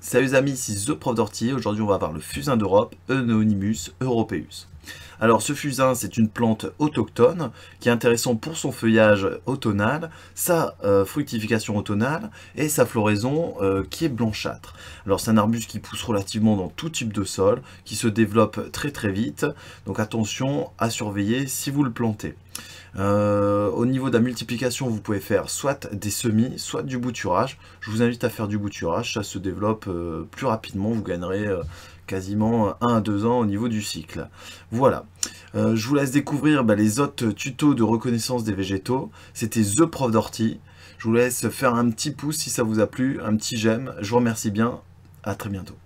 Salut les amis, c'est The Prof d'Ortier. Aujourd'hui, on va voir le fusain d'Europe, Eunonymus europaeus. Alors, ce fusain, c'est une plante autochtone qui est intéressante pour son feuillage automnal, sa euh, fructification automnale et sa floraison euh, qui est blanchâtre. Alors, c'est un arbuste qui pousse relativement dans tout type de sol, qui se développe très très vite. Donc, attention à surveiller si vous le plantez. Euh, au niveau de la multiplication, vous pouvez faire soit des semis, soit du bouturage. Je vous invite à faire du bouturage, ça se développe euh, plus rapidement, vous gagnerez euh, quasiment 1 à 2 ans au niveau du cycle. Voilà. je vous laisse découvrir bah, les autres tutos de reconnaissance des végétaux. C'était The Prof d'Ortie. Je vous laisse faire un petit pouce si ça vous a plu, un petit j'aime. Je vous remercie bien. À très bientôt.